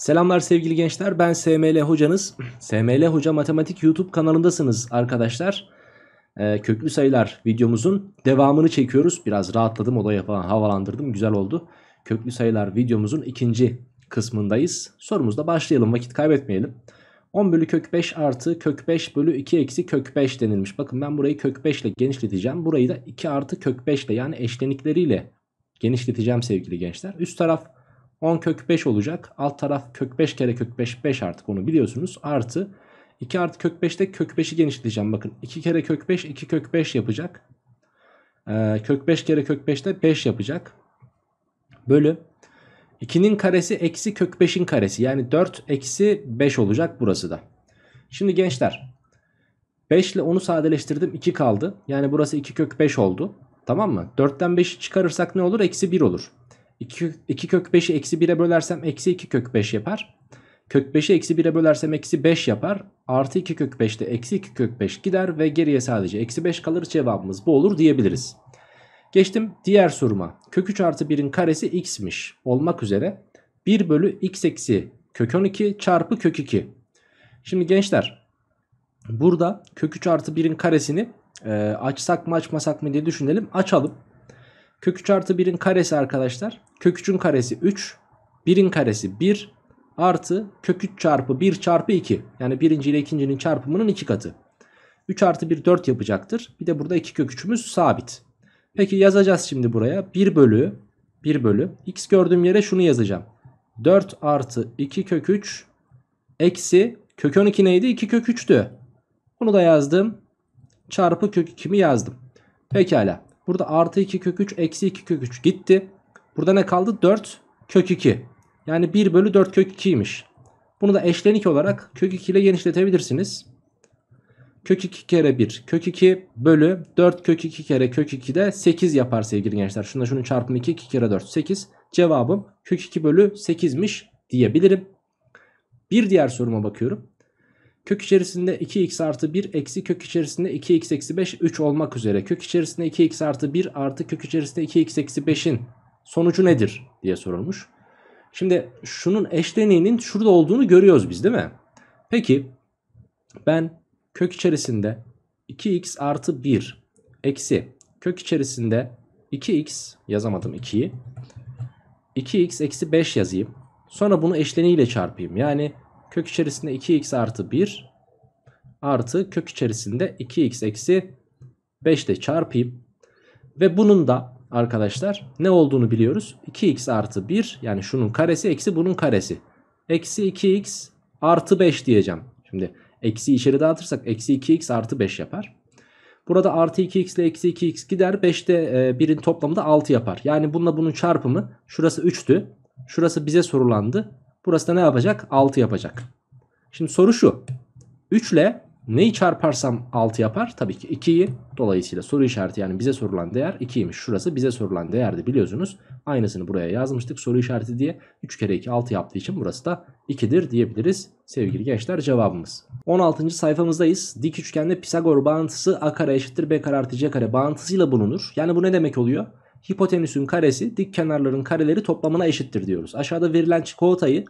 Selamlar sevgili gençler ben SML hocanız. SML Hoca Matematik YouTube kanalındasınız arkadaşlar. Ee, köklü sayılar videomuzun devamını çekiyoruz. Biraz rahatladım odaya falan havalandırdım güzel oldu. Köklü sayılar videomuzun ikinci kısmındayız. Sorumuzda başlayalım vakit kaybetmeyelim. 10 bölü kök 5 artı kök 5 bölü 2 eksi kök 5 denilmiş. Bakın ben burayı kök 5 ile genişleteceğim. Burayı da 2 artı kök 5 ile yani eşlenikleriyle genişleteceğim sevgili gençler. Üst taraf 10 kök 5 olacak. Alt taraf kök 5 kere kök 5 5 artık onu biliyorsunuz. Artı 2 artı kök 5'te kök 5'i genişleyeceğim. Bakın 2 kere kök 5 2 kök 5 yapacak. Ee, kök 5 kere kök 5'te 5 yapacak. Bölü 2'nin karesi eksi kök 5'in karesi. Yani 4 eksi 5 olacak burası da. Şimdi gençler 5 ile onu sadeleştirdim 2 kaldı. Yani burası 2 kök 5 oldu. Tamam mı? 4'ten 5'i çıkarırsak ne olur? Eksi 1 olur. 2, 2 kök 5'i eksi 1'e bölersem eksi 2 kök 5 yapar. Kök 5'i eksi 1'e bölersem eksi 5 yapar. Artı 2 kök 5'te eksi 2 kök 5 gider ve geriye sadece eksi 5 kalır cevabımız bu olur diyebiliriz. Geçtim diğer soruma. Kök 3 artı 1'in karesi x'miş olmak üzere 1 bölü x eksi kök 12 çarpı kök 2. Şimdi gençler burada kök 3 artı 1'in karesini e, açsak mı açmasak mı diye düşünelim. Açalım. Kök 3 artı 1'in karesi arkadaşlar. Kök 3'ün karesi 3. 1'in karesi 1 artı kök 3 çarpı 1 çarpı 2. Yani birinci ile ikincinin çarpımının 2 katı. 3 artı 1 4 yapacaktır. Bir de burada 2 kök 3'ümüz sabit. Peki yazacağız şimdi buraya. 1 bölü 1 bölü. X gördüğüm yere şunu yazacağım. 4 artı 2 kök 3 eksi kök 12 neydi? 2 kök 3'tü. Bunu da yazdım. Çarpı kök 2'mi yazdım. Pekala. Burada artı 2 kök 3 eksi 2 kök 3 gitti. Burada ne kaldı? 4 kök 2. Yani 1 bölü 4 kök 2'ymiş. Bunu da eşlenik olarak kök 2 ile genişletebilirsiniz. Kök 2 kere 1 kök 2 bölü 4 kök 2 kere kök 2 de 8 yapar sevgili gençler. Şunda şunun çarpımı 2 2 kere 4 8. Cevabım kök 2 bölü 8'miş diyebilirim. Bir diğer soruma bakıyorum. Kök içerisinde 2x artı 1 eksi kök içerisinde 2x eksi 5 3 olmak üzere. Kök içerisinde 2x artı 1 artı kök içerisinde 2x eksi 5'in sonucu nedir diye sorulmuş. Şimdi şunun eşleniğinin şurada olduğunu görüyoruz biz değil mi? Peki ben kök içerisinde 2x artı 1 eksi kök içerisinde 2x yazamadım 2'yi. 2x eksi 5 yazayım. Sonra bunu eşleniğiyle çarpayım. Yani Kök içerisinde 2x artı 1 artı kök içerisinde 2x eksi 5 ile çarpayım. Ve bunun da arkadaşlar ne olduğunu biliyoruz. 2x artı 1 yani şunun karesi eksi bunun karesi. Eksi 2x artı 5 diyeceğim. Şimdi eksi içeri dağıtırsak eksi 2x artı 5 yapar. Burada artı 2x ile eksi 2x gider. 5 de e, toplamı da 6 yapar. Yani bununla bunun çarpımı şurası 3'tü. Şurası bize sorulandı. Burası da ne yapacak? 6 yapacak. Şimdi soru şu. 3 ile neyi çarparsam 6 yapar? Tabii ki 2'yi. Dolayısıyla soru işareti yani bize sorulan değer 2'ymiş. Şurası bize sorulan değerdi biliyorsunuz. Aynısını buraya yazmıştık soru işareti diye. 3 kere 2 6 yaptığı için burası da 2'dir diyebiliriz sevgili gençler cevabımız. 16. sayfamızdayız. Dik üçgende Pisagor bağıntısı a kare eşittir b kare artı c kare bağıntısıyla bulunur. Yani bu ne demek oluyor? hipotenüsün karesi dik kenarların kareleri toplamına eşittir diyoruz. Aşağıda verilen çikolatayı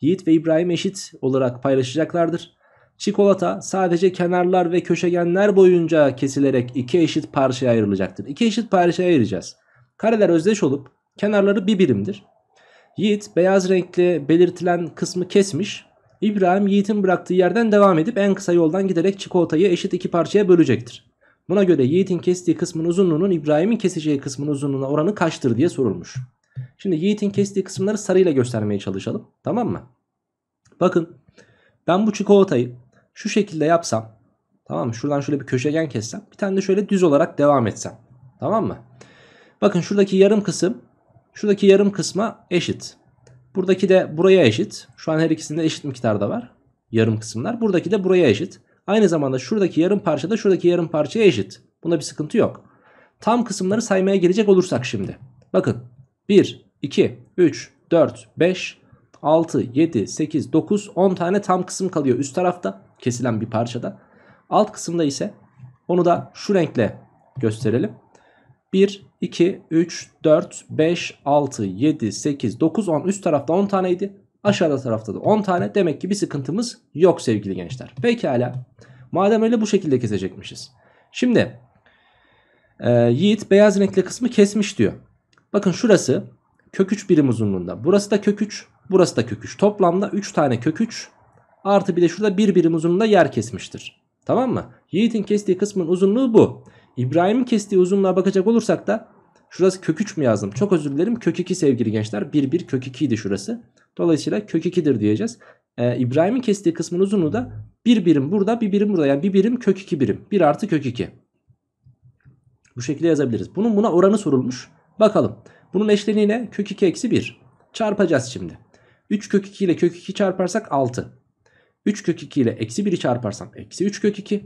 Yiğit ve İbrahim eşit olarak paylaşacaklardır. Çikolata sadece kenarlar ve köşegenler boyunca kesilerek iki eşit parçaya ayrılacaktır. İki eşit parçaya ayıracağız. Kareler özdeş olup kenarları bir birimdir. Yiğit beyaz renkli belirtilen kısmı kesmiş. İbrahim Yiğit'in bıraktığı yerden devam edip en kısa yoldan giderek çikolatayı eşit iki parçaya bölecektir. Buna göre Yiğit'in kestiği kısmın uzunluğunun İbrahim'in keseceği kısmın uzunluğuna oranı kaçtır diye sorulmuş. Şimdi Yiğit'in kestiği kısımları sarıyla göstermeye çalışalım. Tamam mı? Bakın ben bu çikolatayı şu şekilde yapsam tamam mı? Şuradan şöyle bir köşegen kessem bir tane de şöyle düz olarak devam etsem. Tamam mı? Bakın şuradaki yarım kısım şuradaki yarım kısma eşit. Buradaki de buraya eşit. Şu an her ikisinde eşit miktarda var. Yarım kısımlar. Buradaki de buraya eşit. Aynı zamanda şuradaki yarım parça da şuradaki yarım parçaya eşit. Bunda bir sıkıntı yok. Tam kısımları saymaya gelecek olursak şimdi. Bakın 1, 2, 3, 4, 5, 6, 7, 8, 9, 10 tane tam kısım kalıyor üst tarafta kesilen bir parçada. Alt kısımda ise onu da şu renkle gösterelim. 1, 2, 3, 4, 5, 6, 7, 8, 9, 10 üst tarafta 10 taneydi. Aşağıda tarafta da 10 tane. Demek ki bir sıkıntımız yok sevgili gençler. Pekala. Madem öyle bu şekilde kesecekmişiz. Şimdi e, Yiğit beyaz renkli kısmı kesmiş diyor. Bakın şurası kök 3 birim uzunluğunda. Burası da kök 3. Burası da kök 3. Toplamda 3 tane kök 3 artı bir de şurada 1 bir birim uzunluğunda yer kesmiştir. Tamam mı? Yiğit'in kestiği kısmın uzunluğu bu. İbrahim'in kestiği uzunluğa bakacak olursak da şurası kök 3 mü yazdım? Çok özür dilerim. Kök 2 sevgili gençler. 1 1 kök 2 idi şurası. Dolayısıyla kök 2'dir diyeceğiz. Ee, İbrahim'in kestiği kısmın uzunluğu da bir birim burada bir birim burada. Yani bir birim kök 2 birim. 1 artı kök 2. Bu şekilde yazabiliriz. Bunun buna oranı sorulmuş. Bakalım. Bunun eşleniğine Kök 2 eksi 1. Çarpacağız şimdi. 3 kök 2 ile kök 2 çarparsak 6. 3 kök 2 ile eksi 1'i çarparsam eksi 3 kök 2.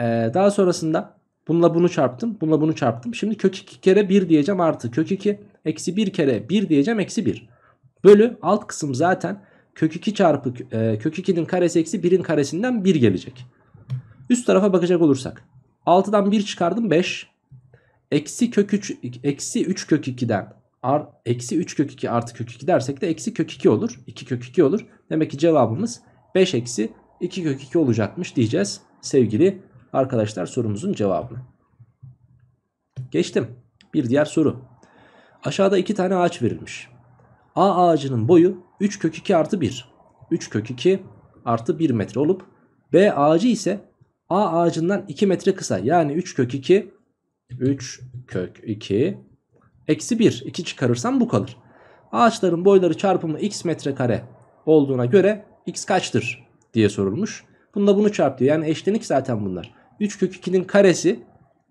Ee, daha sonrasında bununla bunu çarptım. Bununla bunu çarptım. Şimdi kök 2 kere 1 diyeceğim artı kök 2. Eksi 1 kere 1 diyeceğim eksi 1. Bölü alt kısım zaten kök 2 çarpı e, kök 2'nin karesi eksi 1'in karesinden 1 gelecek. Üst tarafa bakacak olursak 6'dan 1 çıkardım 5. Eksi kök 3 eksi 3 kök 2'den ar, eksi 3 kök 2 artı kök 2 dersek de eksi kök 2 olur. 2 kök 2 olur. Demek ki cevabımız 5 eksi 2 kök 2 olacakmış diyeceğiz sevgili arkadaşlar sorumuzun cevabını. Geçtim. Bir diğer soru. Aşağıda iki tane ağaç verilmiş. A ağacının boyu 3 kök 2 artı 1. 3 kök 2 artı 1 metre olup B ağacı ise A ağacından 2 metre kısa. Yani 3 kök 2 3 kök 2 eksi 1 2 çıkarırsam bu kalır. Ağaçların boyları çarpımı x metrekare olduğuna göre x kaçtır diye sorulmuş. Bunda bunu çarp diyor. Yani eşlenik zaten bunlar. 3 kök 2'nin karesi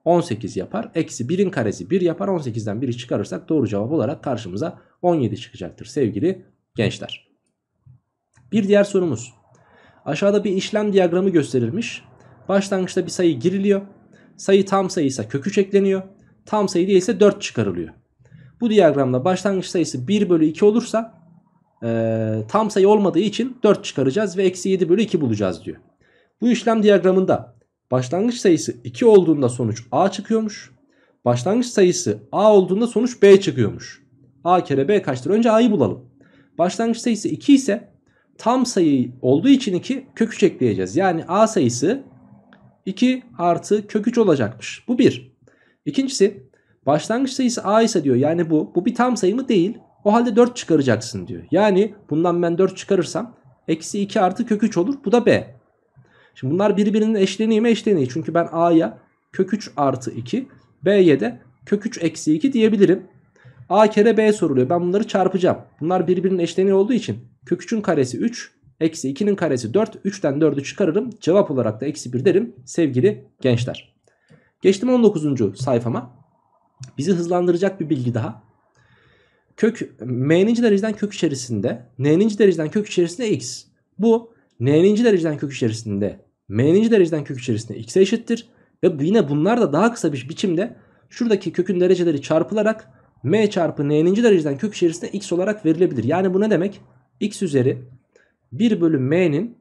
18 yapar. Eksi 1'in karesi 1 yapar. 18'den 1'i çıkarırsak doğru cevap olarak karşımıza 17 çıkacaktır sevgili gençler. Bir diğer sorumuz. Aşağıda bir işlem diyagramı gösterilmiş. Başlangıçta bir sayı giriliyor. Sayı tam sayıysa kökü çekleniyor Tam sayı değilse 4 çıkarılıyor. Bu diyagramda başlangıç sayısı 1 bölü 2 olursa e, tam sayı olmadığı için 4 çıkaracağız ve eksi 7 bölü 2 bulacağız diyor. Bu işlem diyagramında Başlangıç sayısı 2 olduğunda sonuç A çıkıyormuş. Başlangıç sayısı A olduğunda sonuç B çıkıyormuş. A kere B kaçtır? Önce A'yı bulalım. Başlangıç sayısı 2 ise tam sayı olduğu için 2 kök 3 ekleyeceğiz. Yani A sayısı 2 artı kök 3 olacakmış. Bu 1. İkincisi başlangıç sayısı A ise diyor yani bu. Bu bir tam sayı mı? Değil. O halde 4 çıkaracaksın diyor. Yani bundan ben 4 çıkarırsam eksi 2 artı kök 3 olur. Bu da B. Şimdi bunlar birbirinin eşleniği mi eşleniği. Çünkü ben A'ya kök 3 artı 2 B'ye de kök 3 eksi 2 diyebilirim. A kere B soruluyor. Ben bunları çarpacağım. Bunlar birbirinin eşleniği olduğu için kök 3'ün karesi 3 eksi 2'nin karesi 4. 3'ten 4'ü çıkarırım. Cevap olarak da eksi 1 derim sevgili gençler. Geçtim 19. sayfama. Bizi hızlandıracak bir bilgi daha. Kök m'ninci dereceden kök içerisinde n'ninci dereceden kök içerisinde x. Bu n'ninci dereceden kök içerisinde m'ninci dereceden kök içerisinde x'e eşittir. Ve yine bunlar da daha kısa bir biçimde şuradaki kökün dereceleri çarpılarak m çarpı n'ninci dereceden kök içerisinde x olarak verilebilir. Yani bu ne demek? x üzeri 1 bölü m'nin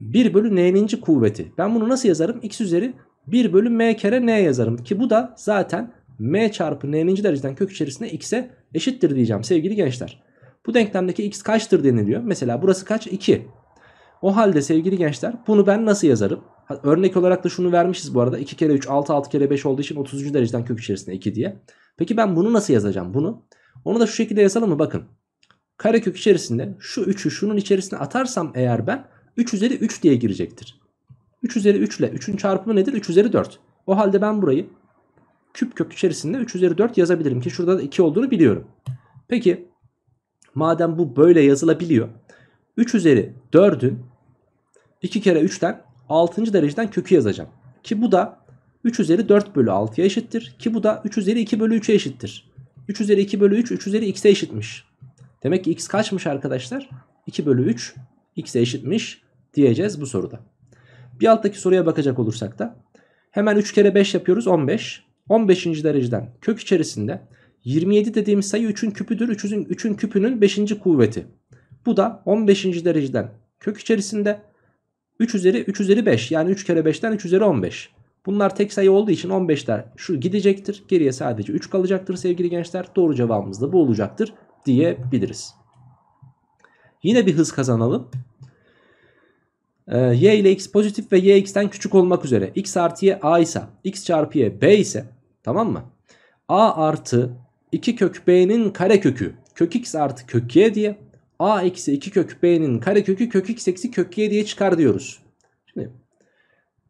1 bölü n'ninci kuvveti. Ben bunu nasıl yazarım? x üzeri 1 bölü m kere n yazarım. Ki bu da zaten m çarpı n'ninci dereceden kök içerisinde x'e eşittir diyeceğim sevgili gençler. Bu denklemdeki x kaçtır deniliyor? Mesela burası kaç? 2. O halde sevgili gençler bunu ben nasıl yazarım? Örnek olarak da şunu vermişiz bu arada. 2 kere 3 6 6 kere 5 olduğu için 30. dereceden kök içerisinde 2 diye. Peki ben bunu nasıl yazacağım bunu? Onu da şu şekilde yazalım mı? Bakın. kare kök içerisinde şu 3'ü şunun içerisine atarsam eğer ben 3 üzeri 3 diye girecektir. 3 üzeri 3 ile 3'ün çarpımı nedir? 3 üzeri 4. O halde ben burayı küp kök içerisinde 3 üzeri 4 yazabilirim ki şurada da 2 olduğunu biliyorum. Peki madem bu böyle yazılabiliyor 3 üzeri 4'ün 2 kere 3'ten 6. dereceden kökü yazacağım. Ki bu da 3 üzeri 4 bölü 6'ya eşittir. Ki bu da 3 üzeri 2 bölü 3'e eşittir. 3 üzeri 2 bölü 3 3 üzeri x'e eşitmiş. Demek ki x kaçmış arkadaşlar? 2 bölü 3 x'e eşitmiş diyeceğiz bu soruda. Bir alttaki soruya bakacak olursak da hemen 3 kere 5 yapıyoruz 15. 15. dereceden kök içerisinde 27 dediğimiz sayı 3'ün küpüdür. 3'ün küpünün 5. kuvveti. Bu da 15. dereceden kök içerisinde 3 üzeri 3 üzeri 5 yani 3 kere 5'ten 3 üzeri 15. Bunlar tek sayı olduğu için 15'ler şu gidecektir. Geriye sadece 3 kalacaktır sevgili gençler. Doğru cevabımız da bu olacaktır diyebiliriz. Yine bir hız kazanalım. Ee, y ile x pozitif ve y x'ten küçük olmak üzere x artı y a ise x çarpı y b ise tamam mı? a artı 2 kök b'nin kare kökü kök x artı kök y diye a eksi 2 kök b'nin karekökü kök x eksi kök y diye çıkar diyoruz. Şimdi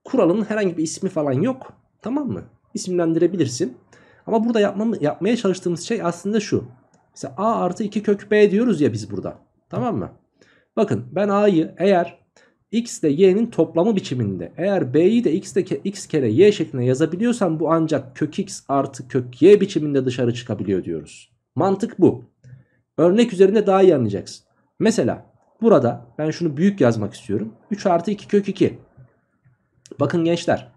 kuralın herhangi bir ismi falan yok. Tamam mı? İsimlendirebilirsin. Ama burada yapmam, yapmaya çalıştığımız şey aslında şu. Mesela a artı 2 kök b diyoruz ya biz burada. Tamam mı? Bakın ben a'yı eğer x ile y'nin toplamı biçiminde eğer b'yi de x, de x kere y şeklinde yazabiliyorsam bu ancak kök x artı kök y biçiminde dışarı çıkabiliyor diyoruz. Mantık bu. Örnek üzerinde daha iyi anlayacaksın. Mesela burada ben şunu büyük yazmak istiyorum. 3 artı 2 kök 2. Bakın gençler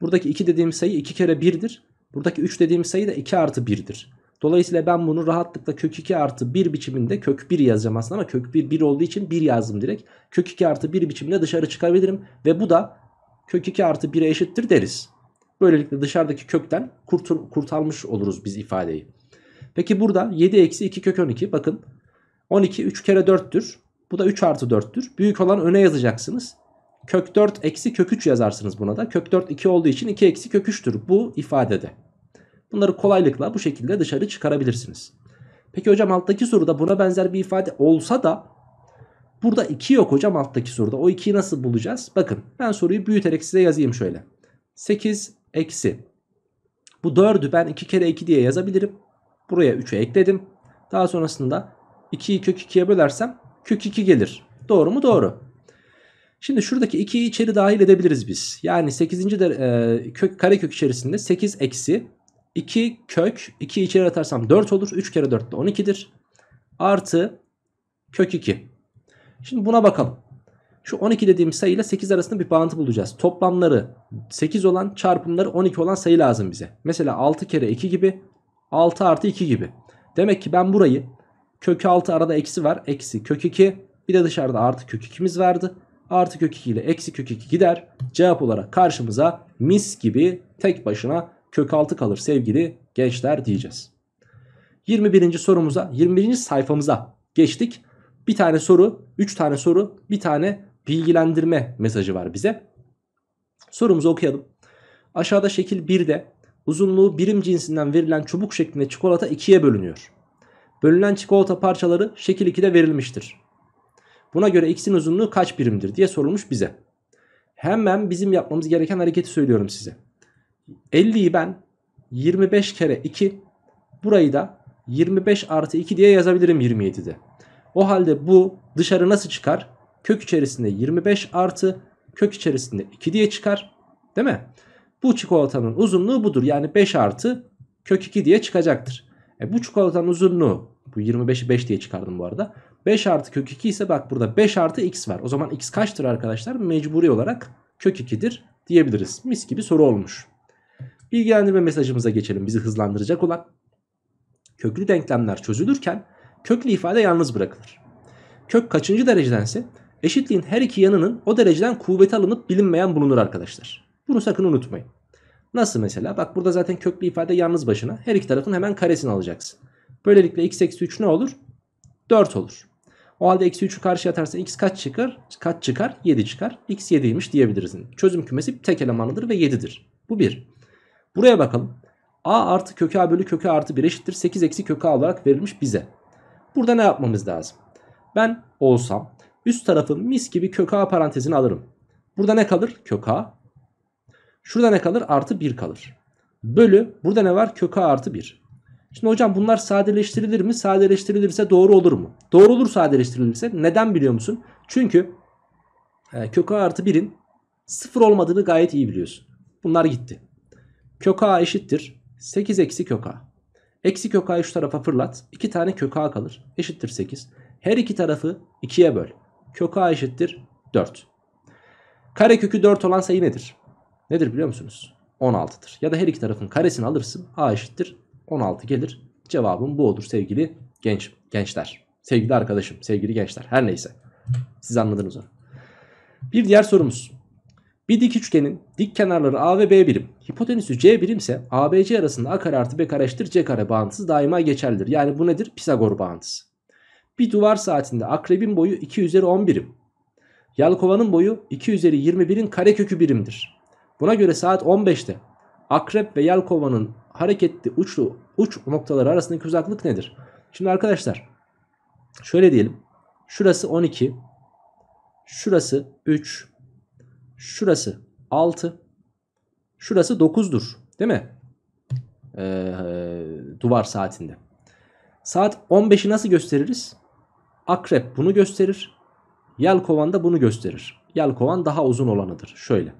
buradaki 2 dediğim sayı 2 kere 1'dir. Buradaki 3 dediğim sayı da 2 artı 1'dir. Dolayısıyla ben bunu rahatlıkla kök 2 artı 1 biçiminde kök 1 yazacağım aslında ama kök 1 1 olduğu için 1 yazdım direkt. Kök 2 artı 1 biçiminde dışarı çıkabilirim ve bu da kök 2 artı 1'e eşittir deriz. Böylelikle dışarıdaki kökten kurtul kurtarmış oluruz biz ifadeyi. Peki burada 7 eksi 2 kök 12 bakın 12 3 kere 4'tür. Bu da 3 artı 4'tür. Büyük olan öne yazacaksınız. Kök 4 eksi kök 3 yazarsınız buna da. Kök 4 2 olduğu için 2 eksi kök 3'tür bu ifadede. Bunları kolaylıkla bu şekilde dışarı çıkarabilirsiniz. Peki hocam alttaki soruda buna benzer bir ifade olsa da burada 2 yok hocam alttaki soruda. O 2'yi nasıl bulacağız? Bakın ben soruyu büyüterek size yazayım şöyle. 8 eksi. Bu 4'ü ben 2 kere 2 diye yazabilirim. Buraya 3'ü ekledim. Daha sonrasında 2'yi kök 2'ye bölersem kök 2 gelir. Doğru mu? Doğru. Şimdi şuradaki 2'yi içeri dahil edebiliriz biz. Yani 8. De, e, kök, kare kök içerisinde 8 eksi 2 kök 2 içeri atarsam 4 olur. 3 kere 4 de 12'dir. Artı kök 2. Şimdi buna bakalım. Şu 12 dediğimiz sayı ile 8 arasında bir bağıntı bulacağız. Toplamları 8 olan çarpımları 12 olan sayı lazım bize. Mesela 6 kere 2 gibi 6 artı 2 gibi. Demek ki ben burayı kök 6 arada eksi var. Eksi kök 2 bir de dışarıda artı kök 2'miz vardı. Artı kök 2 ile eksi kök 2 gider. Cevap olarak karşımıza mis gibi tek başına kök 6 kalır sevgili gençler diyeceğiz. 21. sorumuza 21. sayfamıza geçtik. Bir tane soru 3 tane soru bir tane bilgilendirme mesajı var bize. Sorumuzu okuyalım. Aşağıda şekil 1'de uzunluğu birim cinsinden verilen çubuk şeklinde çikolata ikiye bölünüyor. Bölünen çikolata parçaları şekil 2'de verilmiştir. Buna göre x'in uzunluğu kaç birimdir diye sorulmuş bize. Hemen bizim yapmamız gereken hareketi söylüyorum size. 50'yi ben 25 kere 2 burayı da 25 artı 2 diye yazabilirim 27'de. O halde bu dışarı nasıl çıkar? Kök içerisinde 25 artı kök içerisinde 2 diye çıkar. Değil mi? Bu çikolatanın uzunluğu budur. Yani 5 artı kök 2 diye çıkacaktır. E bu çikolatanın uzunluğu bu 25'i 5 diye çıkardım bu arada. 5 artı kök 2 ise bak burada 5 artı x var. O zaman x kaçtır arkadaşlar? Mecburi olarak kök 2'dir diyebiliriz. Mis gibi soru olmuş. Bilgilendirme mesajımıza geçelim bizi hızlandıracak olan. Köklü denklemler çözülürken köklü ifade yalnız bırakılır. Kök kaçıncı derecedense eşitliğin her iki yanının o dereceden kuvvet alınıp bilinmeyen bulunur arkadaşlar. Bunu sakın unutmayın. Nasıl mesela? Bak burada zaten köklü ifade yalnız başına. Her iki tarafın hemen karesini alacaksın. Böylelikle x eksi 3 ne olur? 4 olur. O halde eksi 3'ü karşıya atarsan x kaç çıkar? Kaç çıkar? 7 çıkar. x 7'ymiş diyebiliriz. Çözüm kümesi tek elemanlıdır ve 7'dir. Bu 1. Buraya bakalım. a artı kök a bölü kök a artı 1 eşittir. 8 eksi kök a olarak verilmiş bize. Burada ne yapmamız lazım? Ben olsam üst tarafı mis gibi kök a parantezini alırım. Burada ne kalır? Kök a. Şurada ne kalır? Artı 1 kalır. Bölü burada ne var? Kök A artı 1. Şimdi hocam bunlar sadeleştirilir mi? Sadeleştirilirse doğru olur mu? Doğru olur sadeleştirilirse. Neden biliyor musun? Çünkü e, kök A artı 1'in sıfır olmadığını gayet iyi biliyorsun. Bunlar gitti. Kök A eşittir. 8 eksi kök A. Eksi kök A'yı şu tarafa fırlat. 2 tane kök A kalır. Eşittir 8. Her iki tarafı 2'ye böl. Kök A eşittir 4. Kare kökü 4 olan sayı nedir? nedir biliyor musunuz? 16'dır. Ya da her iki tarafın karesini alırsın. A eşittir 16 gelir. Cevabım bu olur sevgili genç gençler. Sevgili arkadaşım, sevgili gençler. Her neyse. Siz anladınız onu. Bir diğer sorumuz. Bir dik üçgenin dik kenarları A ve B birim. Hipotenüsü C birim ise ABC arasında A kare artı B kare eşittir C kare bağıntısı daima geçerlidir. Yani bu nedir? Pisagor bağıntısı. Bir duvar saatinde akrebin boyu 2 üzeri 11 birim. Yalkova'nın boyu 2 üzeri 21'in karekökü birimdir. Buna göre saat 15'te Akrep ve Yelkova'nın hareketli uçlu uç noktaları arasındaki uzaklık nedir? Şimdi arkadaşlar şöyle diyelim. Şurası 12, şurası 3, şurası 6, şurası 9'dur. Değil mi? Ee, duvar saatinde. Saat 15'i nasıl gösteririz? Akrep bunu gösterir. Yelkovan da bunu gösterir. Yelkovan daha uzun olanıdır. Şöyle.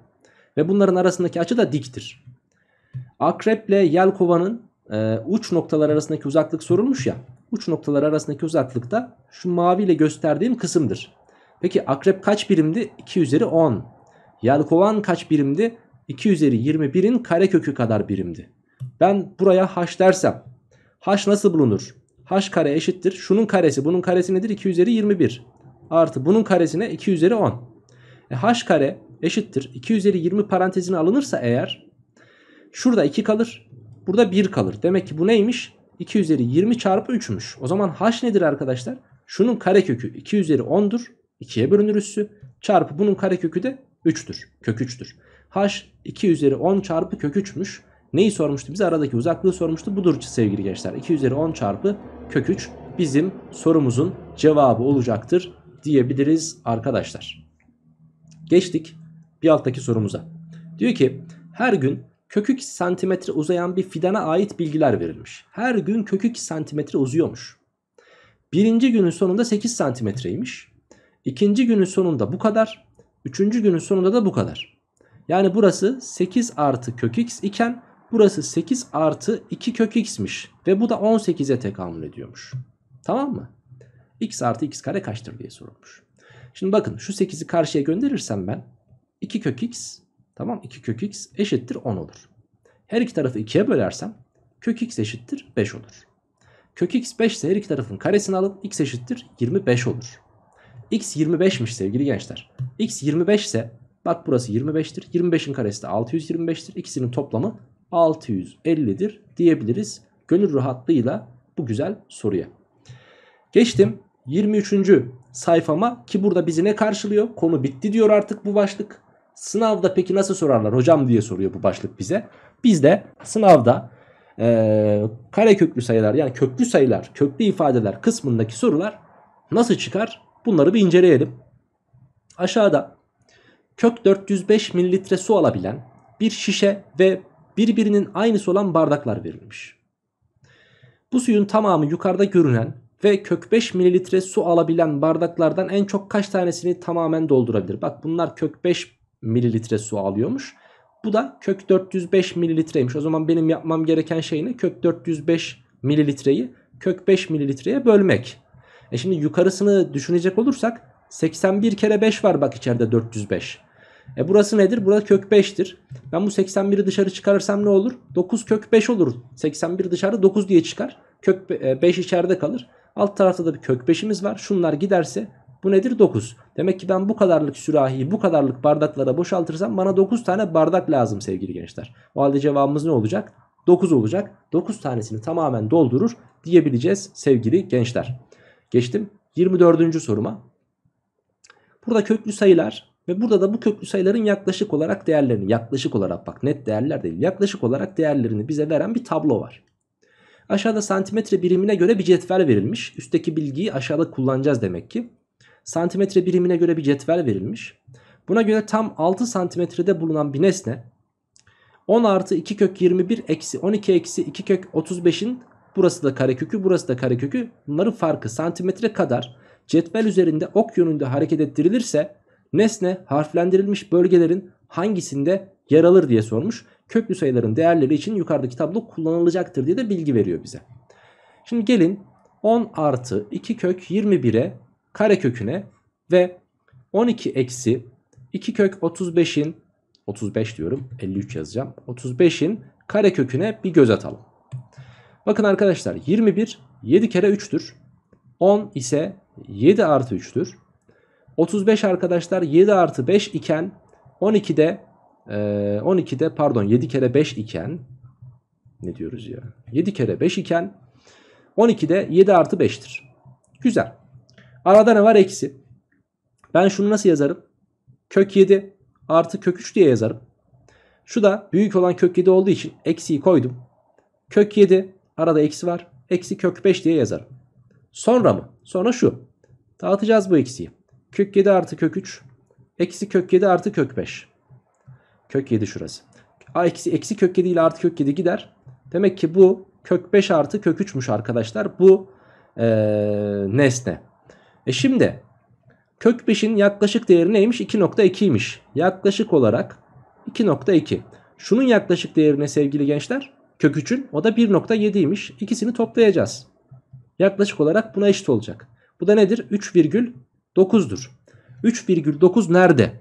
Ve bunların arasındaki açı da diktir. Akrep ile yel kovanın e, uç noktalar arasındaki uzaklık sorulmuş ya. Uç noktalar arasındaki uzaklık da şu maviyle gösterdiğim kısımdır. Peki akrep kaç birimdi? 2 üzeri 10. Yel kovan kaç birimdi? 2 üzeri 21'in karekökü kadar birimdi. Ben buraya h dersem h nasıl bulunur? h kare eşittir. Şunun karesi bunun karesi nedir? 2 üzeri 21. Artı bunun karesine 2 üzeri 10. E, h kare eşittir. 2 üzeri 20 parantezine alınırsa eğer şurada 2 kalır. Burada 1 kalır. Demek ki bu neymiş? 2 üzeri 20 çarpı 3'müş. O zaman h nedir arkadaşlar? Şunun karekökü 2 üzeri 10'dur. 2'ye bölünür üssü. Çarpı bunun karekökü de 3'tür. Kök 3'tür. h 2 üzeri 10 çarpı kök 3'müş. Neyi sormuştu bize? Aradaki uzaklığı sormuştu. Budur sevgili gençler. 2 üzeri 10 çarpı kök 3 bizim sorumuzun cevabı olacaktır diyebiliriz arkadaşlar. Geçtik bir alttaki sorumuza. Diyor ki her gün kökü 2 santimetre uzayan bir fidana ait bilgiler verilmiş. Her gün kökü 2 santimetre uzuyormuş. Birinci günün sonunda 8 santimetreymiş. İkinci günün sonunda bu kadar. Üçüncü günün sonunda da bu kadar. Yani burası 8 artı kök x iken burası 8 artı 2 kök x'miş. Ve bu da 18'e tekamül ediyormuş. Tamam mı? x artı x kare kaçtır diye sorulmuş. Şimdi bakın şu 8'i karşıya gönderirsem ben 2 kök x tamam 2 kök x eşittir 10 olur. Her iki tarafı 2'ye bölersem kök x eşittir 5 olur. Kök x 5 ise her iki tarafın karesini alıp x eşittir 25 olur. x 25'miş sevgili gençler. x 25 ise bak burası 25'tir. 25'in karesi de 625'tir. İkisinin toplamı 650'dir diyebiliriz. Gönül rahatlığıyla bu güzel soruya. Geçtim 23. sayfama ki burada bizi ne karşılıyor? Konu bitti diyor artık bu başlık. Sınavda peki nasıl sorarlar hocam diye soruyor bu başlık bize. Biz de sınavda e, kare köklü sayılar yani köklü sayılar, köklü ifadeler kısmındaki sorular nasıl çıkar? Bunları bir inceleyelim. Aşağıda kök 405 mililitre su alabilen bir şişe ve birbirinin aynısı olan bardaklar verilmiş. Bu suyun tamamı yukarıda görünen ve kök 5 mililitre su alabilen bardaklardan en çok kaç tanesini tamamen doldurabilir? Bak bunlar kök 5 mililitre su alıyormuş. Bu da kök 405 mililitreymiş. O zaman benim yapmam gereken şey ne? Kök 405 mililitreyi kök 5 mililitreye bölmek. E şimdi yukarısını düşünecek olursak 81 kere 5 var bak içeride 405. E burası nedir? Burası kök 5'tir. Ben bu 81'i dışarı çıkarırsam ne olur? 9 kök 5 olur. 81 dışarı 9 diye çıkar. Kök 5 e, içeride kalır. Alt tarafta da bir kök 5'imiz var. Şunlar giderse bu nedir? 9. Demek ki ben bu kadarlık sürahiyi bu kadarlık bardaklara boşaltırsam bana 9 tane bardak lazım sevgili gençler. O halde cevabımız ne olacak? 9 olacak. 9 tanesini tamamen doldurur diyebileceğiz sevgili gençler. Geçtim 24. soruma. Burada köklü sayılar ve burada da bu köklü sayıların yaklaşık olarak değerlerini, yaklaşık olarak bak net değerler değil, yaklaşık olarak değerlerini bize veren bir tablo var. Aşağıda santimetre birimine göre bir cetvel verilmiş. Üstteki bilgiyi aşağıda kullanacağız demek ki santimetre birimine göre bir cetvel verilmiş. Buna göre tam 6 santimetrede bulunan bir nesne 10 artı 2 kök 21 eksi 12 eksi 2 kök 35'in burası da karekökü burası da karekökü bunların farkı santimetre kadar cetvel üzerinde ok yönünde hareket ettirilirse nesne harflendirilmiş bölgelerin hangisinde yer alır diye sormuş. Köklü sayıların değerleri için yukarıdaki tablo kullanılacaktır diye de bilgi veriyor bize. Şimdi gelin 10 artı 2 kök 21'e kare köküne ve 12 eksi 2 kök 35'in 35 diyorum 53 yazacağım 35'in kare köküne bir göz atalım. Bakın arkadaşlar 21 7 kere 3'tür 10 ise 7 artı 3'tür 35 arkadaşlar 7 artı 5 iken 12'de e, 12'de pardon 7 kere 5 iken ne diyoruz ya 7 kere 5 iken 12'de 7 artı 5'tir. Güzel. Arada ne var? Eksi. Ben şunu nasıl yazarım? Kök 7 artı kök 3 diye yazarım. Şu da büyük olan kök 7 olduğu için eksiyi koydum. Kök 7 arada eksi var. Eksi kök 5 diye yazarım. Sonra mı? Sonra şu. Dağıtacağız bu eksiyi. Kök 7 artı kök 3. Eksi kök 7 artı kök 5. Kök 7 şurası. A, eksi, eksi kök 7 ile artı kök 7 gider. Demek ki bu kök 5 artı kök 3'müş arkadaşlar. Bu ee, nesne. E şimdi kök 5'in yaklaşık değeri neymiş? 2.2'ymiş. Yaklaşık olarak 2.2. Şunun yaklaşık değerine sevgili gençler kök 3'ün o da 1.7'ymiş. İkisini toplayacağız. Yaklaşık olarak buna eşit olacak. Bu da nedir? 3,9'dur. 3,9 nerede?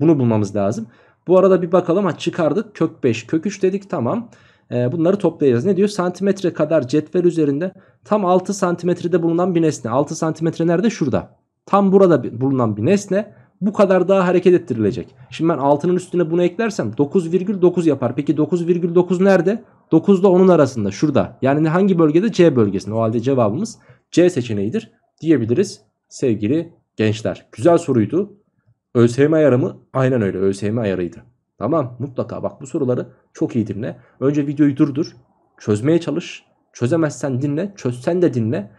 Bunu bulmamız lazım. Bu arada bir bakalım ha çıkardık kök 5 kök 3 dedik tamam. Tamam. Ee, bunları toplayacağız. Ne diyor? Santimetre kadar cetvel üzerinde tam 6 santimetrede bulunan bir nesne. 6 santimetre nerede? Şurada. Tam burada bulunan bir nesne bu kadar daha hareket ettirilecek. Şimdi ben 6'nın üstüne bunu eklersem 9,9 yapar. Peki 9,9 nerede? 9 ile 10'un arasında şurada. Yani hangi bölgede? C bölgesinde. O halde cevabımız C seçeneğidir diyebiliriz sevgili gençler. Güzel soruydu. ÖSYM ayarı mı? Aynen öyle ÖSYM ayarıydı. Tamam mutlaka bak bu soruları çok iyi dinle. Önce videoyu durdur. Çözmeye çalış. Çözemezsen dinle. Çözsen de dinle.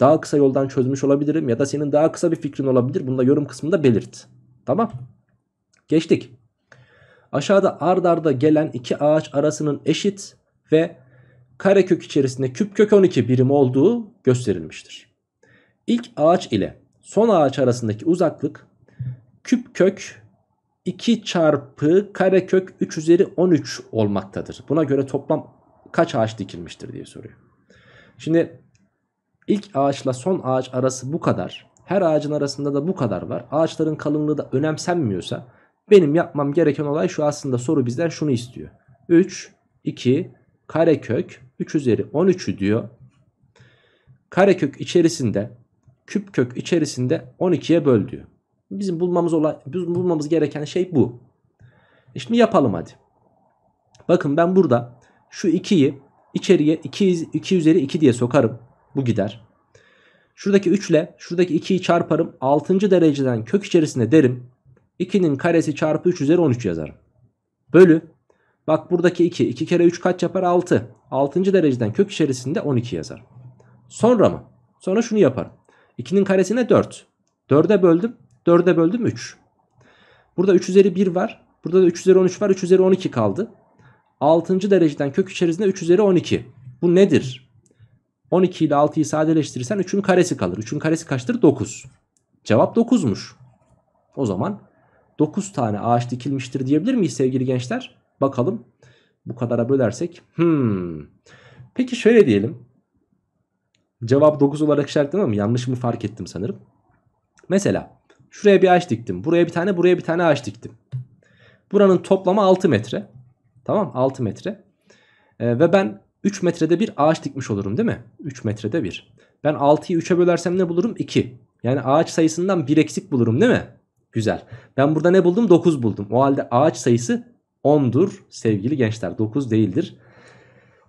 Daha kısa yoldan çözmüş olabilirim ya da senin daha kısa bir fikrin olabilir. Bunu da yorum kısmında belirt. Tamam. Geçtik. Aşağıda ard arda gelen iki ağaç arasının eşit ve karekök içerisinde küp kök 12 birim olduğu gösterilmiştir. İlk ağaç ile son ağaç arasındaki uzaklık küp kök 2 çarpı karekök 3 üzeri 13 olmaktadır. Buna göre toplam kaç ağaç dikilmiştir diye soruyor. Şimdi ilk ağaçla son ağaç arası bu kadar. Her ağacın arasında da bu kadar var. Ağaçların kalınlığı da önemsenmiyorsa benim yapmam gereken olay şu aslında soru bizden şunu istiyor. 3, 2, karekök 3 üzeri 13'ü diyor. Karekök içerisinde küp kök içerisinde 12'ye böl diyor. Bizim bulmamız olay, bizim bulmamız gereken şey bu. E şimdi yapalım hadi. Bakın ben burada şu 2'yi içeriye 2, 2 üzeri 2 diye sokarım. Bu gider. Şuradaki 3 ile şuradaki 2'yi çarparım. 6. dereceden kök içerisinde derim. 2'nin karesi çarpı 3 üzeri 13 yazarım. Bölü. Bak buradaki 2. 2 kere 3 kaç yapar? 6. 6. dereceden kök içerisinde 12 yazar. Sonra mı? Sonra şunu yaparım. 2'nin karesine 4. 4'e böldüm. 4'e böldüm 3. Burada 3 üzeri 1 var. Burada da 3 üzeri 13 var. 3 üzeri 12 kaldı. 6. dereceden kök içerisinde 3 üzeri 12. Bu nedir? 12 ile 6'yı sadeleştirirsen 3'ün karesi kalır. 3'ün karesi kaçtır? 9. Cevap 9'muş. O zaman 9 tane ağaç dikilmiştir diyebilir miyiz sevgili gençler? Bakalım bu kadara bölersek. Hmm. Peki şöyle diyelim. Cevap 9 olarak işaretlemem mi? Yanlış mı fark ettim sanırım. Mesela Şuraya bir ağaç diktim. Buraya bir tane buraya bir tane ağaç diktim. Buranın toplamı 6 metre. Tamam 6 metre. Ee, ve ben 3 metrede bir ağaç dikmiş olurum değil mi? 3 metrede bir. Ben 6'yı 3'e bölersem ne bulurum? 2. Yani ağaç sayısından 1 eksik bulurum değil mi? Güzel. Ben burada ne buldum? 9 buldum. O halde ağaç sayısı 10'dur sevgili gençler. 9 değildir.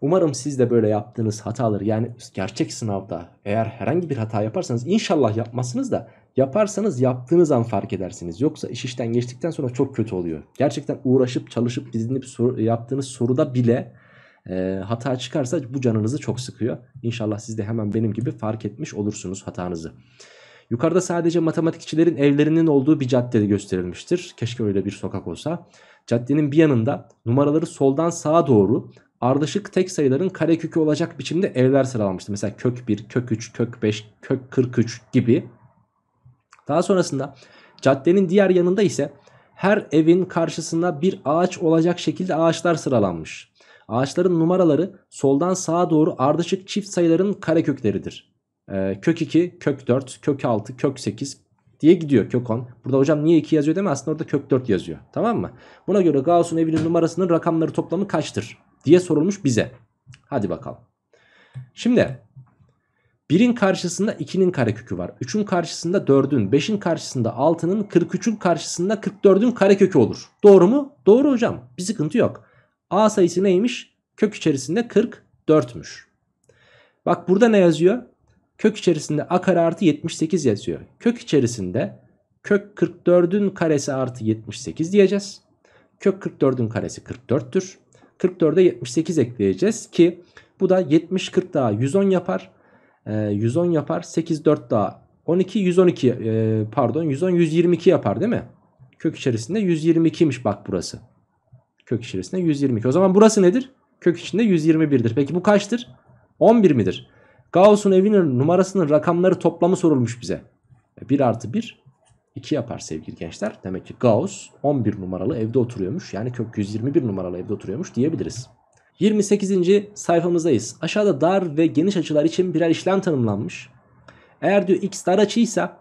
Umarım siz de böyle yaptığınız hataları yani gerçek sınavda eğer herhangi bir hata yaparsanız inşallah yapmazsınız da Yaparsanız yaptığınız an fark edersiniz. Yoksa iş işten geçtikten sonra çok kötü oluyor. Gerçekten uğraşıp çalışıp dizinip soru, yaptığınız soruda bile e, hata çıkarsa bu canınızı çok sıkıyor. İnşallah siz de hemen benim gibi fark etmiş olursunuz hatanızı. Yukarıda sadece matematikçilerin evlerinin olduğu bir cadde gösterilmiştir. Keşke öyle bir sokak olsa. Caddenin bir yanında numaraları soldan sağa doğru ardışık tek sayıların kare kökü olacak biçimde evler sıralanmıştı. Mesela kök 1, kök 3, kök 5, kök 43 gibi daha sonrasında caddenin diğer yanında ise her evin karşısına bir ağaç olacak şekilde ağaçlar sıralanmış. Ağaçların numaraları soldan sağa doğru ardışık çift sayıların karekökleridir. Ee, kök 2, kök 4, kök 6, kök 8 diye gidiyor kök 10. Burada hocam niye 2 yazıyor deme aslında orada kök 4 yazıyor. Tamam mı? Buna göre Gauss'un evinin numarasının rakamları toplamı kaçtır diye sorulmuş bize. Hadi bakalım. Şimdi 1'in karşısında 2'nin karekökü var. 3'ün karşısında 4'ün, 5'in karşısında 6'nın, 43'ün karşısında 44'ün karekökü olur. Doğru mu? Doğru hocam. Bir sıkıntı yok. A sayısı neymiş? Kök içerisinde 44'müş. Bak burada ne yazıyor? Kök içerisinde a kare artı 78 yazıyor. Kök içerisinde kök 44'ün karesi artı 78 diyeceğiz. Kök 44'ün karesi 44'tür. 44'e 78 ekleyeceğiz ki bu da 70 40 daha 110 yapar. 110 ee, yapar. 8 4 daha 12 112 e, pardon 110 122 yapar değil mi? Kök içerisinde 122'miş bak burası. Kök içerisinde 122. O zaman burası nedir? Kök içinde 121'dir. Peki bu kaçtır? 11 midir? Gauss'un evinin numarasının rakamları toplamı sorulmuş bize. 1 e, artı 1 2 yapar sevgili gençler. Demek ki Gauss 11 numaralı evde oturuyormuş. Yani kök 121 numaralı evde oturuyormuş diyebiliriz. 28. sayfamızdayız. Aşağıda dar ve geniş açılar için birer işlem tanımlanmış. Eğer diyor x dar açıysa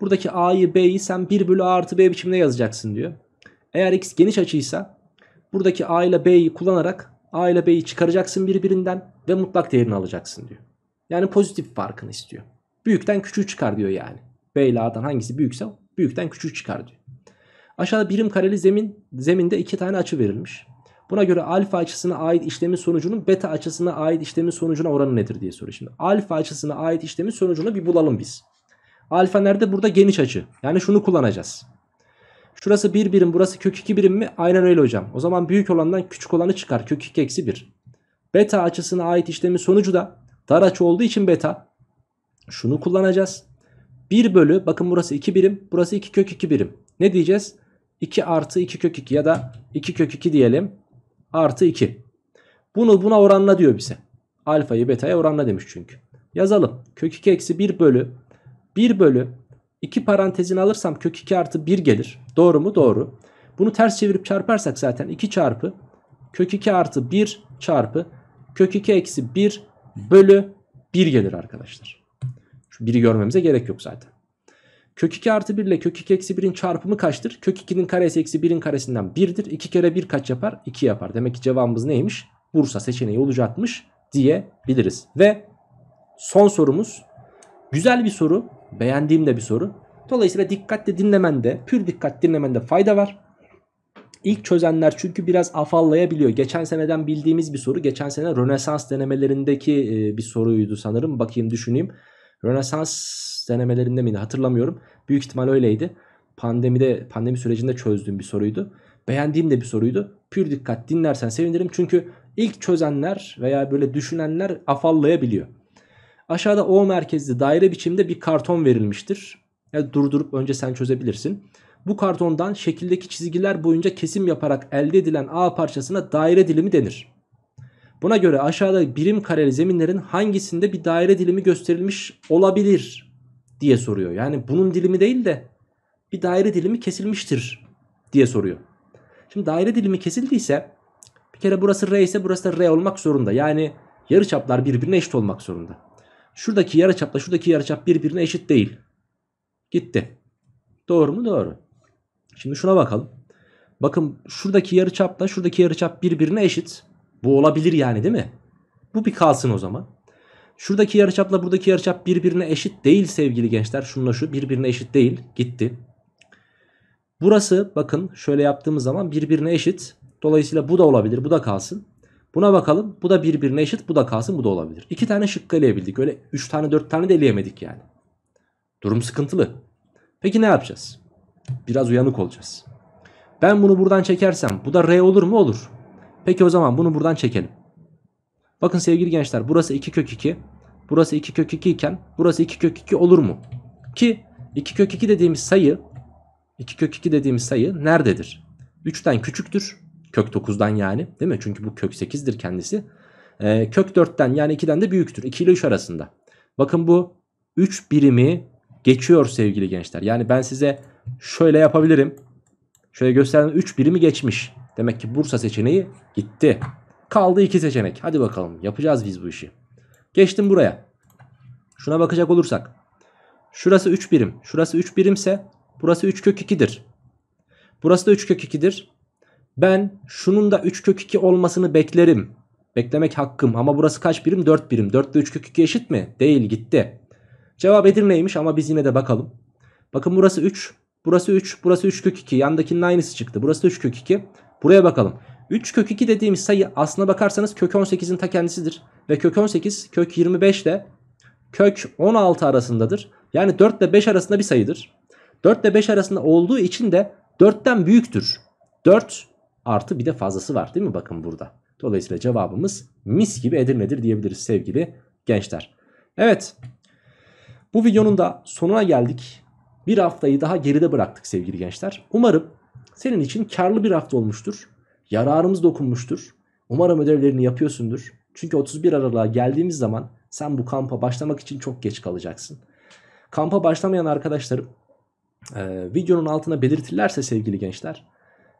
buradaki a'yı b'yi sen 1 bölü a artı b biçiminde yazacaksın diyor. Eğer x geniş açıysa buradaki a ile b'yi kullanarak a ile b'yi çıkaracaksın birbirinden ve mutlak değerini alacaksın diyor. Yani pozitif farkını istiyor. Büyükten küçüğü çıkar diyor yani. B ile A'dan hangisi büyükse büyükten küçüğü çıkar diyor. Aşağıda birim kareli zemin zeminde iki tane açı verilmiş. Buna göre alfa açısına ait işlemin sonucunun beta açısına ait işlemin sonucuna oranı nedir diye soruyor. Şimdi alfa açısına ait işlemin sonucunu bir bulalım biz. Alfa nerede? Burada geniş açı. Yani şunu kullanacağız. Şurası 1 bir birim burası kök 2 birim mi? Aynen öyle hocam. O zaman büyük olandan küçük olanı çıkar. Kök 2 eksi 1. Beta açısına ait işlemin sonucu da dar açı olduğu için beta. Şunu kullanacağız. 1 bölü bakın burası 2 birim burası 2 kök 2 birim. Ne diyeceğiz? 2 artı 2 kök 2 ya da 2 kök 2 diyelim artı 2. Bunu buna oranla diyor bize. Alfayı betaya oranla demiş çünkü. Yazalım. Kök 2 eksi 1 bölü 1 bölü 2 parantezin alırsam kök 2 artı 1 gelir. Doğru mu? Doğru. Bunu ters çevirip çarparsak zaten 2 çarpı kök 2 artı 1 çarpı kök 2 eksi 1 bölü 1 gelir arkadaşlar. Şu 1'i görmemize gerek yok zaten. Kök 2 artı 1 ile kök 2 eksi 1'in çarpımı kaçtır? Kök 2'nin karesi eksi 1'in karesinden 1'dir. 2 kere 1 kaç yapar? 2 yapar. Demek ki cevabımız neymiş? Bursa seçeneği olacakmış diyebiliriz. Ve son sorumuz güzel bir soru. Beğendiğim de bir soru. Dolayısıyla dikkatle dinlemende, pür dikkat dinlemende fayda var. İlk çözenler çünkü biraz afallayabiliyor. Geçen seneden bildiğimiz bir soru. Geçen sene Rönesans denemelerindeki bir soruydu sanırım. Bakayım düşüneyim. Rönesans denemelerinde miydi hatırlamıyorum. Büyük ihtimal öyleydi. Pandemide pandemi sürecinde çözdüğüm bir soruydu. Beğendiğim de bir soruydu. Pür dikkat dinlersen sevinirim. Çünkü ilk çözenler veya böyle düşünenler afallayabiliyor. Aşağıda O merkezli daire biçimde bir karton verilmiştir. Yani durdurup önce sen çözebilirsin. Bu kartondan şekildeki çizgiler boyunca kesim yaparak elde edilen A parçasına daire dilimi denir. Buna göre aşağıda birim kareli zeminlerin hangisinde bir daire dilimi gösterilmiş olabilir diye soruyor. Yani bunun dilimi değil de bir daire dilimi kesilmiştir diye soruyor. Şimdi daire dilimi kesildiyse bir kere burası R ise burası da R olmak zorunda. Yani yarıçaplar birbirine eşit olmak zorunda. Şuradaki yarıçapla şuradaki yarıçap birbirine eşit değil. Gitti. Doğru mu? Doğru. Şimdi şuna bakalım. Bakın şuradaki yarıçapla şuradaki yarıçap birbirine eşit. Bu olabilir yani değil mi? Bu bir kalsın o zaman. Şuradaki yarıçapla buradaki yarıçap birbirine eşit değil sevgili gençler. Şunla şu birbirine eşit değil. Gitti. Burası bakın şöyle yaptığımız zaman birbirine eşit. Dolayısıyla bu da olabilir. Bu da kalsın. Buna bakalım. Bu da birbirine eşit. Bu da kalsın. Bu da olabilir. İki tane şıkkı eleyebildik. Öyle üç tane dört tane de eleyemedik yani. Durum sıkıntılı. Peki ne yapacağız? Biraz uyanık olacağız. Ben bunu buradan çekersem bu da R olur mu? Olur. Peki o zaman bunu buradan çekelim. Bakın sevgili gençler burası 2 kök 2. Burası 2 kök 2 iken burası 2 kök 2 olur mu? Ki 2 kök 2 dediğimiz sayı 2 kök 2 dediğimiz sayı nerededir? 3'ten küçüktür. Kök 9'dan yani değil mi? Çünkü bu kök 8'dir kendisi. Ee, kök 4'ten yani 2'den de büyüktür. 2 ile 3 arasında. Bakın bu 3 birimi geçiyor sevgili gençler. Yani ben size şöyle yapabilirim. Şöyle göstereyim 3 birimi geçmiş. Demek ki Bursa seçeneği gitti. Kaldı iki seçenek. Hadi bakalım yapacağız biz bu işi. Geçtim buraya. Şuna bakacak olursak. Şurası 3 birim. Şurası 3 birimse burası 3 kök 2'dir. Burası da 3 kök 2'dir. Ben şunun da 3 kök 2 olmasını beklerim. Beklemek hakkım ama burası kaç birim? 4 birim. 4 ile 3 kök 2 eşit mi? Değil gitti. Cevap Edirne'ymiş ama biz yine de bakalım. Bakın burası 3. Burası 3. Burası 3 kök 2. Yandakinin aynısı çıktı. Burası da 3 kök 2. Buraya bakalım. 3 kök 2 dediğimiz sayı aslına bakarsanız kök 18'in ta kendisidir. Ve kök 18 kök 25 ile kök 16 arasındadır. Yani 4 ile 5 arasında bir sayıdır. 4 ile 5 arasında olduğu için de 4'ten büyüktür. 4 artı bir de fazlası var değil mi bakın burada. Dolayısıyla cevabımız mis gibi Edirne'dir diyebiliriz sevgili gençler. Evet bu videonun da sonuna geldik. Bir haftayı daha geride bıraktık sevgili gençler. Umarım senin için karlı bir hafta olmuştur. Yararımız dokunmuştur. Umarım ödevlerini yapıyorsundur. Çünkü 31 Aralık'a geldiğimiz zaman sen bu kampa başlamak için çok geç kalacaksın. Kampa başlamayan arkadaşlarım e, videonun altına belirtirlerse sevgili gençler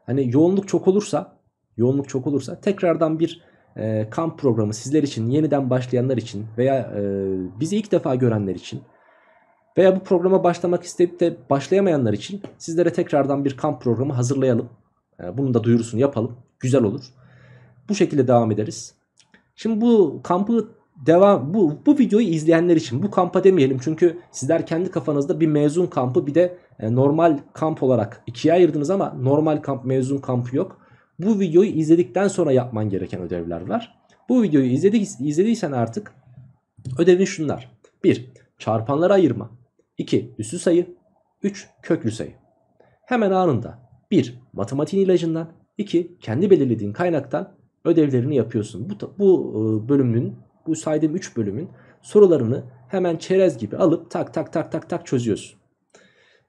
hani yoğunluk çok olursa yoğunluk çok olursa tekrardan bir e, kamp programı sizler için yeniden başlayanlar için veya e, bizi ilk defa görenler için veya bu programa başlamak isteyip de başlayamayanlar için sizlere tekrardan bir kamp programı hazırlayalım. Ee, bunun da duyurusunu yapalım. Güzel olur. Bu şekilde devam ederiz. Şimdi bu kampı devam bu bu videoyu izleyenler için bu kampa demeyelim çünkü sizler kendi kafanızda bir mezun kampı bir de e, normal kamp olarak ikiye ayırdınız ama normal kamp mezun kampı yok. Bu videoyu izledikten sonra yapman gereken ödevler var. Bu videoyu izledik, izlediysen artık ödevin şunlar. 1. Çarpanları ayırma. 2. Üssü sayı 3. Köklü sayı Hemen anında 1. Matematiğin ilacından 2. Kendi belirlediğin kaynaktan ödevlerini yapıyorsun. Bu, bu e, bölümün bu saydığım 3 bölümün sorularını hemen çerez gibi alıp tak tak tak tak tak çözüyorsun.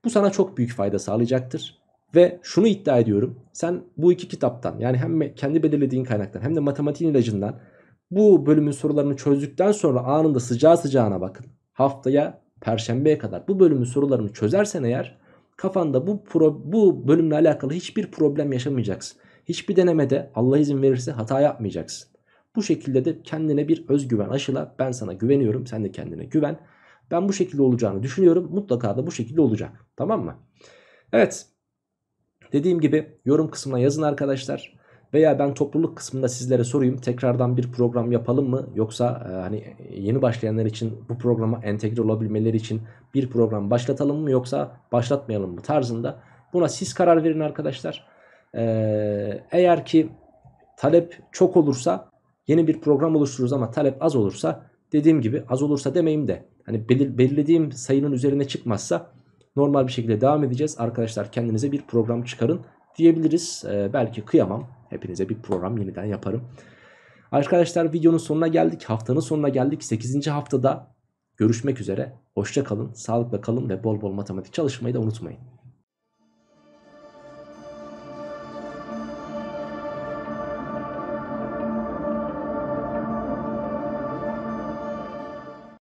Bu sana çok büyük fayda sağlayacaktır. Ve şunu iddia ediyorum. Sen bu iki kitaptan yani hem kendi belirlediğin kaynaktan hem de matematiğin ilacından bu bölümün sorularını çözdükten sonra anında sıcağı sıcağına bakın. Haftaya Perşembeye kadar bu bölümün sorularını çözersen eğer kafanda bu, pro, bu bölümle alakalı hiçbir problem yaşamayacaksın. Hiçbir denemede Allah izin verirse hata yapmayacaksın. Bu şekilde de kendine bir özgüven aşıla. Ben sana güveniyorum. Sen de kendine güven. Ben bu şekilde olacağını düşünüyorum. Mutlaka da bu şekilde olacak. Tamam mı? Evet. Dediğim gibi yorum kısmına yazın arkadaşlar. Veya ben topluluk kısmında sizlere sorayım tekrardan bir program yapalım mı? Yoksa e, hani yeni başlayanlar için bu programa entegre olabilmeleri için bir program başlatalım mı? Yoksa başlatmayalım mı tarzında. Buna siz karar verin arkadaşlar. E, eğer ki talep çok olursa yeni bir program oluştururuz ama talep az olursa dediğim gibi az olursa demeyim de hani belir, belirlediğim sayının üzerine çıkmazsa normal bir şekilde devam edeceğiz. Arkadaşlar kendinize bir program çıkarın diyebiliriz. Ee, belki kıyamam Hepinize bir program yeniden yaparım. Arkadaşlar videonun sonuna geldik. Haftanın sonuna geldik. 8. haftada görüşmek üzere. Hoşça kalın, sağlıkla kalın ve bol bol matematik çalışmayı da unutmayın.